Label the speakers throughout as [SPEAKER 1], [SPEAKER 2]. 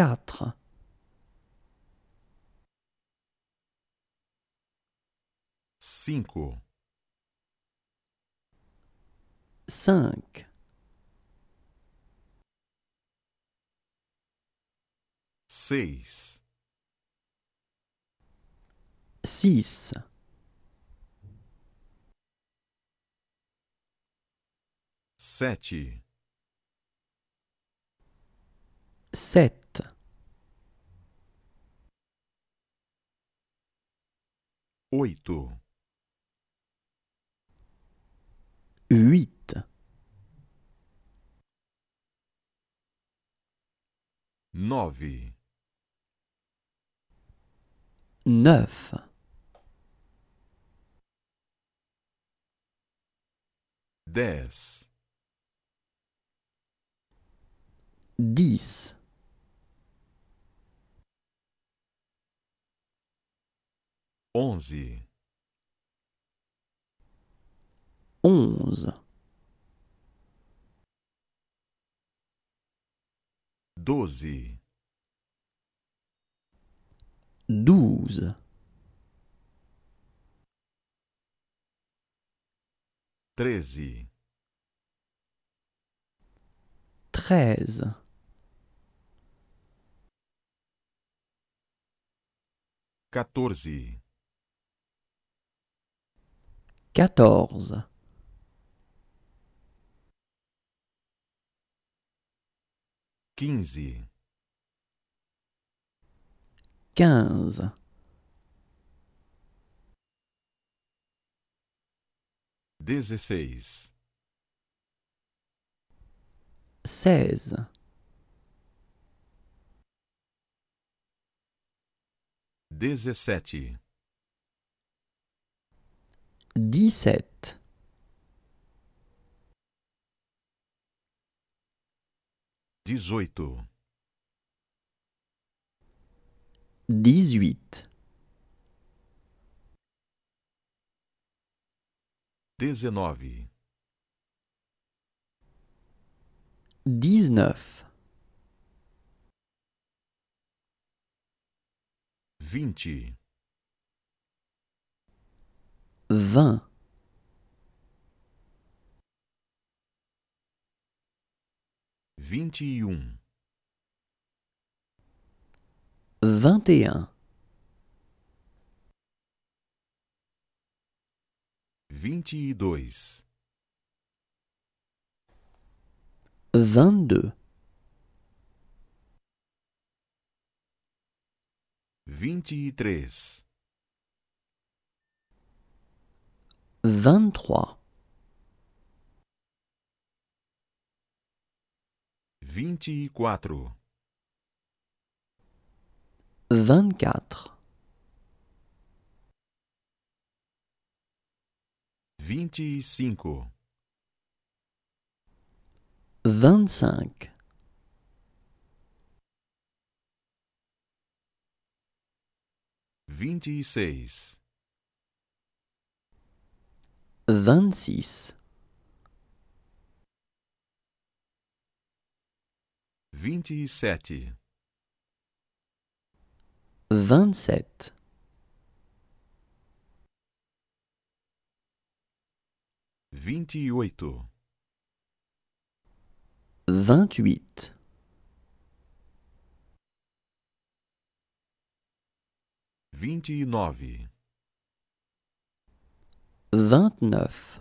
[SPEAKER 1] quatro, cinco, cinq, seis, six, sete, sete. oito, huit, nove,
[SPEAKER 2] neuf,
[SPEAKER 1] dez, dix. Onze. Onze. Doze.
[SPEAKER 2] doze,
[SPEAKER 1] Treze.
[SPEAKER 2] treze,
[SPEAKER 1] quatorze
[SPEAKER 2] quatorze
[SPEAKER 1] quinze quinze dezesseis
[SPEAKER 2] seize
[SPEAKER 1] dezessete
[SPEAKER 2] dix-sept.
[SPEAKER 1] Dezoito. Dix-huit. neuf, Dix-neuf. 20 21 21 22
[SPEAKER 2] 22
[SPEAKER 1] 23
[SPEAKER 2] e trois
[SPEAKER 1] Vinte e quatro. vingt Vinte e cinco. Vinte e seis.
[SPEAKER 2] Vingt-six.
[SPEAKER 1] Vinte e sete.
[SPEAKER 2] Vingt-sept.
[SPEAKER 1] Vinte e oito.
[SPEAKER 2] Vingt-huit.
[SPEAKER 1] Vinte e nove.
[SPEAKER 2] 29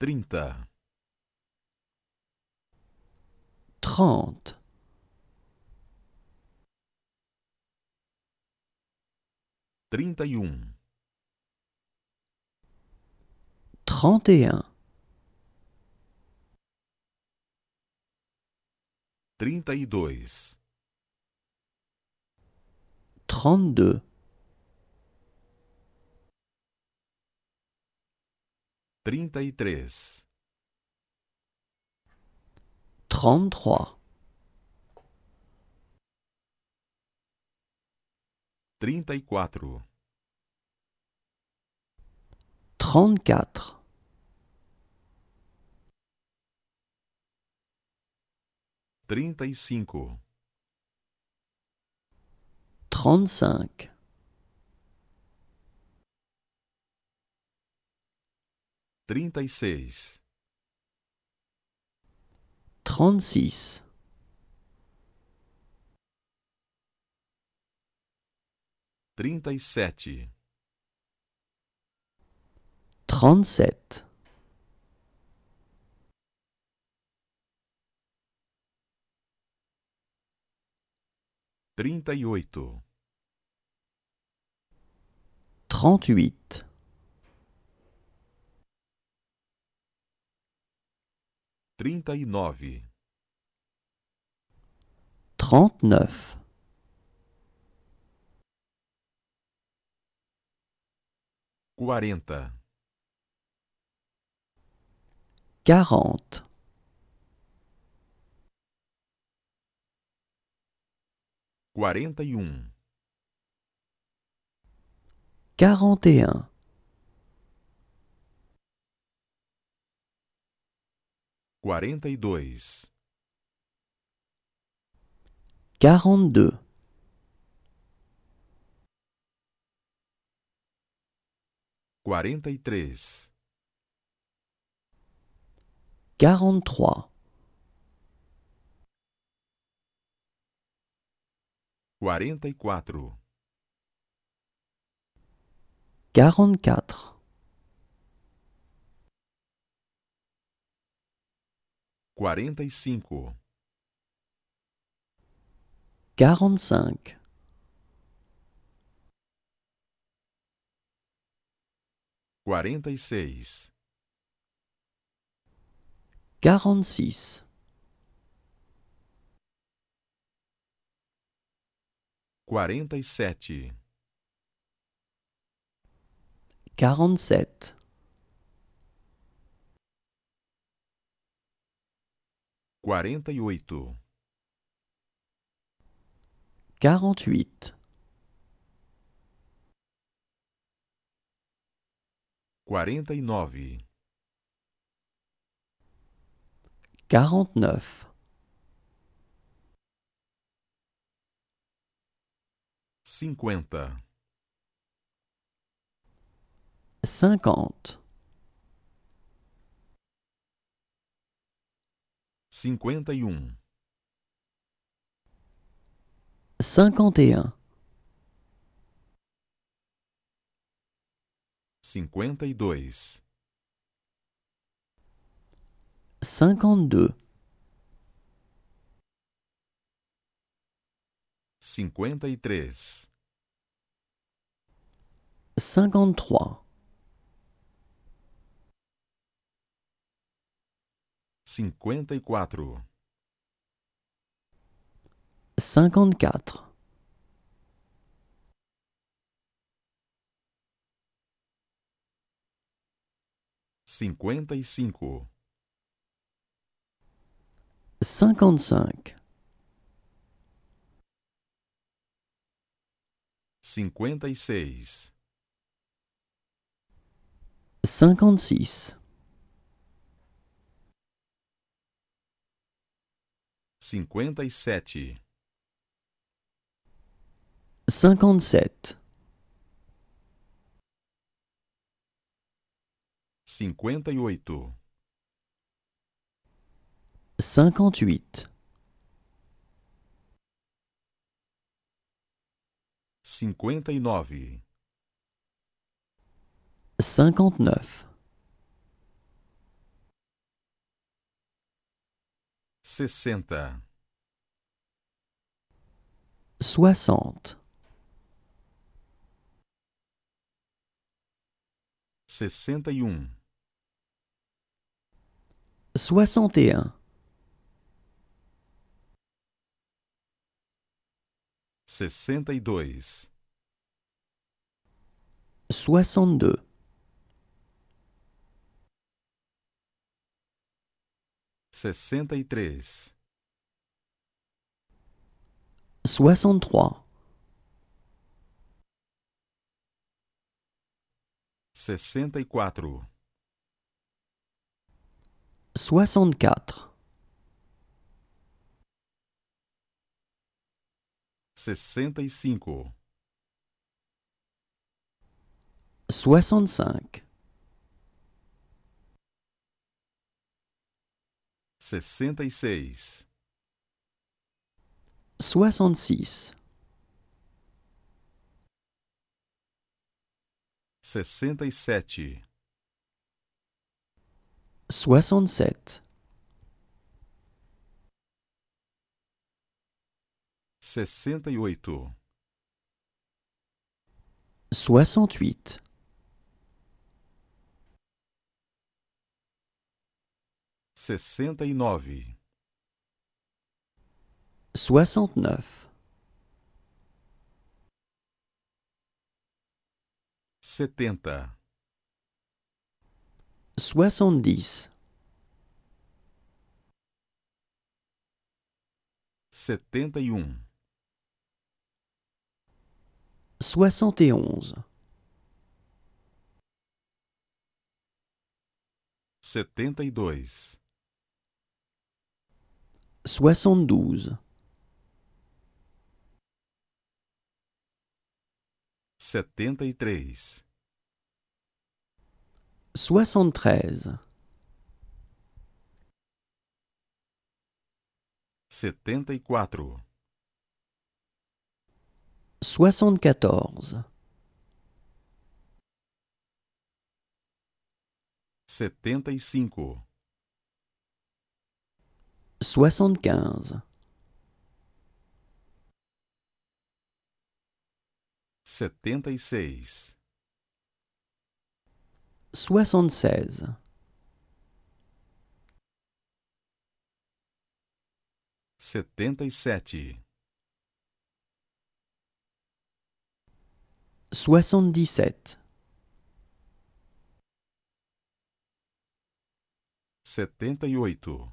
[SPEAKER 1] 30 30 31
[SPEAKER 2] 31
[SPEAKER 1] 32
[SPEAKER 2] trente-deux
[SPEAKER 1] trinta e três,
[SPEAKER 2] trente-trois,
[SPEAKER 1] trinta e quatro,
[SPEAKER 2] trente-quatre,
[SPEAKER 1] trinta e cinco
[SPEAKER 2] trente-cinq
[SPEAKER 1] trinta e seis
[SPEAKER 2] trinta e seis,
[SPEAKER 1] trinta e sete
[SPEAKER 2] trente-sete
[SPEAKER 1] trinta e oito e nove, Trinta e nove.
[SPEAKER 2] trente
[SPEAKER 1] Quarenta. Quarenta e um
[SPEAKER 2] quarante e um,
[SPEAKER 1] Quarenta e dois.
[SPEAKER 2] quarenta e dois,
[SPEAKER 1] Quarenta e três.
[SPEAKER 2] quarenta e três,
[SPEAKER 1] Quarenta e quatro
[SPEAKER 2] quarenta e quatro,
[SPEAKER 1] Quarenta e cinco.
[SPEAKER 2] quarenta e cinco,
[SPEAKER 1] Quarenta e seis.
[SPEAKER 2] quarenta e seis,
[SPEAKER 1] Quarenta e sete
[SPEAKER 2] quarante sete
[SPEAKER 1] quarenta e oito
[SPEAKER 2] quarante
[SPEAKER 1] quarenta e nove
[SPEAKER 2] quarante nove
[SPEAKER 1] cinquenta
[SPEAKER 2] cinquante.
[SPEAKER 1] E um.
[SPEAKER 2] Cinquante et un. Cinquante et un.
[SPEAKER 1] Cinquante et deux.
[SPEAKER 2] Cinquante deux.
[SPEAKER 1] Cinquante et trois.
[SPEAKER 2] Cinquante e trois. 54 54
[SPEAKER 1] 55
[SPEAKER 2] 55
[SPEAKER 1] 56
[SPEAKER 2] 56
[SPEAKER 1] 57
[SPEAKER 2] 57 58
[SPEAKER 1] 58 59
[SPEAKER 2] 59
[SPEAKER 1] sessenta,
[SPEAKER 2] soixante,
[SPEAKER 1] sessenta e um,
[SPEAKER 2] soixante e um,
[SPEAKER 1] sessenta e dois,
[SPEAKER 2] soixante dois
[SPEAKER 1] 63
[SPEAKER 2] 63 64
[SPEAKER 1] 64 65
[SPEAKER 2] 65
[SPEAKER 1] 66
[SPEAKER 2] 66
[SPEAKER 1] 67
[SPEAKER 2] 67
[SPEAKER 1] 68
[SPEAKER 2] 68
[SPEAKER 1] 69
[SPEAKER 2] 69
[SPEAKER 1] setenta soixante nove, setenta e um
[SPEAKER 2] soixante e onze
[SPEAKER 1] setenta e dois
[SPEAKER 2] soixante-douze.
[SPEAKER 1] Setenta e três.
[SPEAKER 2] Soixante
[SPEAKER 1] Setenta e quatro.
[SPEAKER 2] quatorze.
[SPEAKER 1] Setenta e cinco
[SPEAKER 2] soixante-quinze.
[SPEAKER 1] Setenta e seis. Soixante Setenta e sete. Setenta e oito.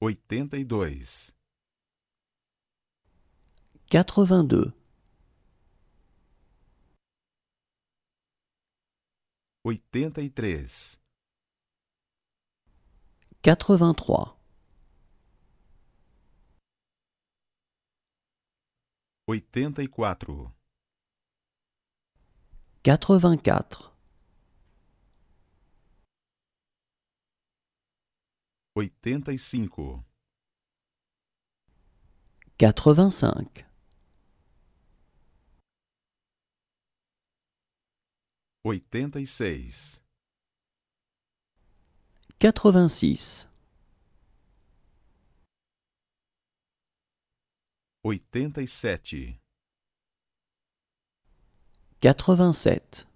[SPEAKER 2] 82 82
[SPEAKER 1] 83
[SPEAKER 2] 83
[SPEAKER 1] 84
[SPEAKER 2] 84
[SPEAKER 1] 85
[SPEAKER 2] 85 86 86
[SPEAKER 1] 87
[SPEAKER 2] 87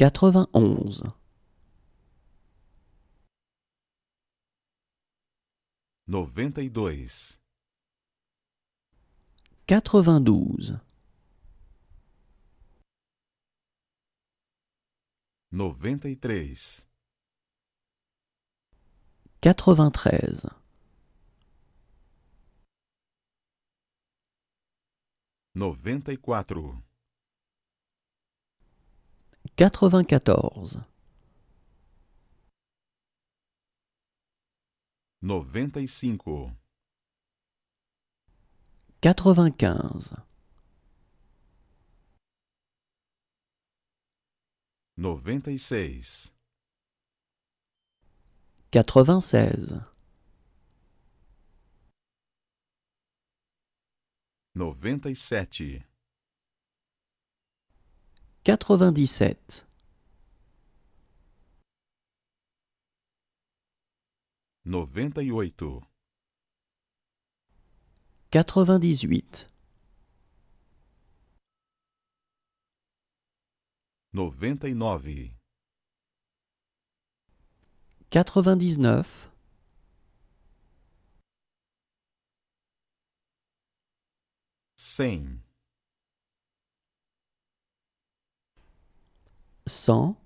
[SPEAKER 2] quatre onze
[SPEAKER 1] Noventa e dois. Noventa e três. Noventa e quatro. 94 95
[SPEAKER 2] 95
[SPEAKER 1] 96
[SPEAKER 2] 96
[SPEAKER 1] 97
[SPEAKER 2] 97
[SPEAKER 1] 98 98
[SPEAKER 2] 99 99
[SPEAKER 1] 100
[SPEAKER 2] 100